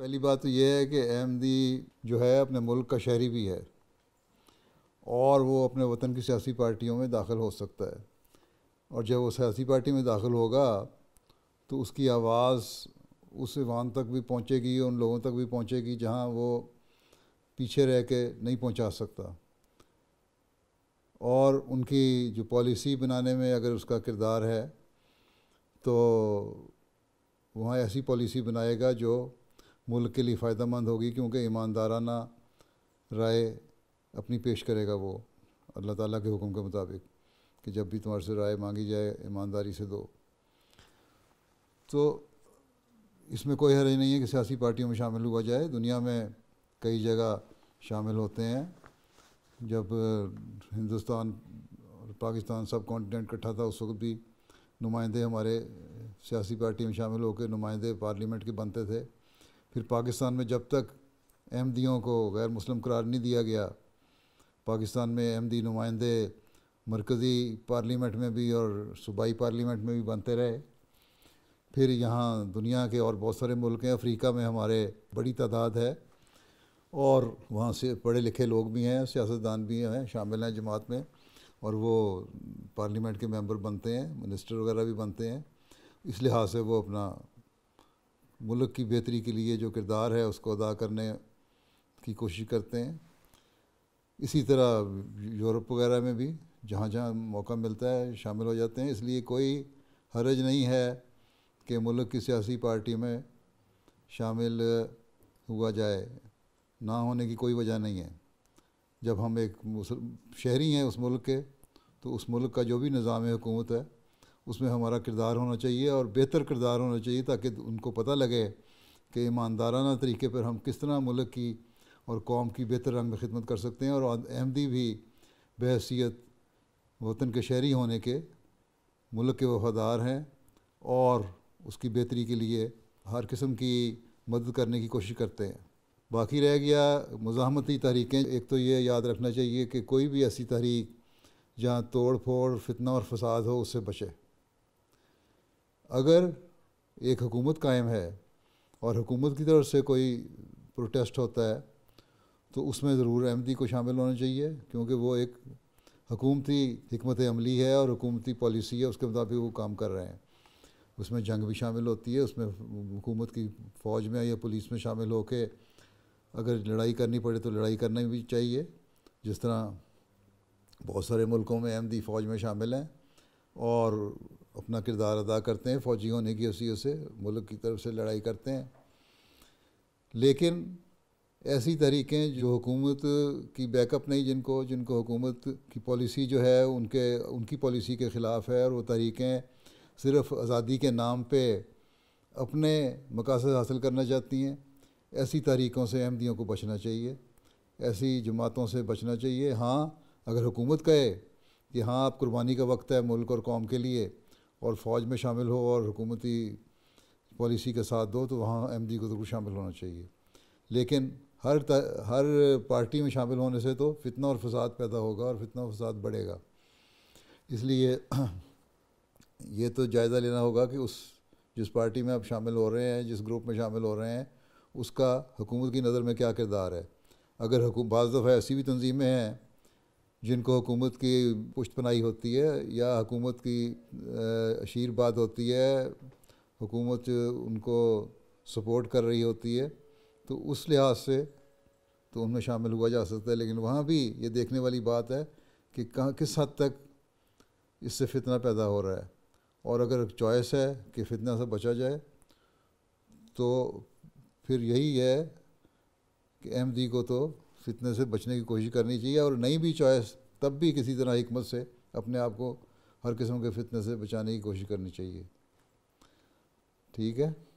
पहली बात तो ये है कि अहमदी जो है अपने मुल्क का शहरी भी है और वो अपने वतन की सियासी पार्टियों में दाखिल हो सकता है और जब वो सियासी पार्टी में दाखिल होगा तो उसकी आवाज़ उस ईवान तक भी पहुँचेगी उन लोगों तक भी पहुँचेगी जहाँ वो पीछे रह के नहीं पहुँचा सकता और उनकी जो पॉलिसी बनाने में अगर उसका किरदार है तो वहाँ ऐसी पॉलिसी बनाएगा जो मुल्क के लिए फ़ायदेमंद होगी क्योंकि ईमानदाराना राय अपनी पेश करेगा वो अल्लाह ताला के हुक्म के मुताबिक कि जब भी तुम्हारे से राय मांगी जाए ईमानदारी से दो तो इसमें कोई हरज नहीं है कि सियासी पार्टियों में शामिल हुआ जाए दुनिया में कई जगह शामिल होते हैं जब हिंदुस्तान और पाकिस्तान सब कॉन्टीनेंट इकट्ठा था उस वक्त भी नुमाइंदे हमारे सियासी पार्टी में शामिल होकर नुमाइंदे पार्लियामेंट के बनते थे फिर पाकिस्तान में जब तक अहमदियों को गैर मुस्लिम करार नहीं दिया गया पाकिस्तान में अहमदी नुमाइंदे मरकज़ी पार्लियामेंट में भी और सूबाई पार्लियामेंट में भी बनते रहे फिर यहाँ दुनिया के और बहुत सारे मुल्क हैं अफ्रीका में हमारे बड़ी तादाद है और वहाँ से पढ़े लिखे लोग भी हैं सियासतदान भी हैं शामिल हैं जमात में और वो पार्लियामेंट के मेंबर बनते हैं मिनिस्टर वगैरह भी बनते हैं इस लिहाज से वो अपना मुल्क की बेहतरी के लिए जो किरदार है उसको अदा करने की कोशिश करते हैं इसी तरह यूरोप वगैरह में भी जहाँ जहाँ मौका मिलता है शामिल हो जाते हैं इसलिए कोई हरज नहीं है कि मुल्क की सियासी पार्टी में शामिल हुआ जाए ना होने की कोई वजह नहीं है जब हम एक शहरी हैं उस मुल्क के तो उस मुल्क का जो भी निज़ाम हुकूमत है उसमें हमारा किरदार होना चाहिए और बेहतर किरदार होना चाहिए ताकि उनको पता लगे कि ईमानदाराना तरीके पर हम किस तरह मुल्क की और कौम की बेहतर रंग में खिदमत कर सकते हैं और अहमदी भी बहसीत वतन के शहरी होने के मुल्क के वफादार हैं और उसकी बेहतरी के लिए हर किस्म की मदद करने की कोशिश करते हैं बाकी रह गया मजामती तहरीकें एक तो ये याद रखना चाहिए कि कोई भी ऐसी तहरीक जहाँ तोड़ फोड़ फितना और फसाद हो उससे बचे अगर एक हुकूमत कायम है और हुकूमत की तरफ से कोई प्रोटेस्ट होता है तो उसमें ज़रूर अहमदी को शामिल होना चाहिए क्योंकि वो एक हकूमती हमत अमली है और हुकूमती पॉलिसी है उसके मुताबिक वो काम कर रहे हैं उसमें जंग भी शामिल होती है उसमें हुकूमत की फ़ौज में या पुलिस में शामिल होके अगर लड़ाई करनी पड़े तो लड़ाई करना भी चाहिए जिस तरह बहुत सारे मुल्कों में अहमदी फ़ौज में शामिल हैं और अपना किरदार अदा करते हैं फ़ौजी होने की हसीियत से मुल्क की तरफ से लड़ाई करते हैं लेकिन ऐसी तरीक़ें जो हुकूमत की बैकअप नहीं जिनको जिनको हुकूमत की पॉलिसी जो है उनके उनकी पॉलिसी के ख़िलाफ़ है और वो तरीक़ें सिर्फ़ आज़ादी के नाम पे अपने मकासद हासिल करना चाहती हैं ऐसी तरीक़ों से अहमदियों को बचना चाहिए ऐसी जमातों से बचना चाहिए हाँ अगर हुकूमत कहे कि हाँ आप कुर्बानी का वक्त है मुल्क और कौम के लिए और फ़ौज में शामिल हो और हुकूमती पॉलिसी के साथ दो तो वहाँ एम को ज़रूर तो शामिल होना चाहिए लेकिन हर हर पार्टी में शामिल होने से तो फितना और फसाद पैदा होगा और फितना और फसाद बढ़ेगा इसलिए ये तो जायज़ा लेना होगा कि उस जिस पार्टी में आप शामिल हो रहे हैं जिस ग्रुप में शामिल हो रहे हैं उसका हुकूमत की नज़र में क्या किरदार है अगर बाज़ दफ़ा ऐसी भी तंजीमें हैं जिनको हुकूमत की पनाई होती है या हुकूमत की आशीर्वाद होती है हुकूमत उनको सपोर्ट कर रही होती है तो उस लिहाज से तो उनमें शामिल हुआ जा सकता है लेकिन वहाँ भी ये देखने वाली बात है कि कहाँ किस हद तक इससे फितना पैदा हो रहा है और अगर चॉइस है कि फितना से बचा जाए तो फिर यही है कि एम को तो फितने से बचने की कोशिश करनी चाहिए और नहीं भी चॉइस तब भी किसी तरह हमत से अपने आप को हर किस्म के फितने से बचाने की कोशिश करनी चाहिए ठीक है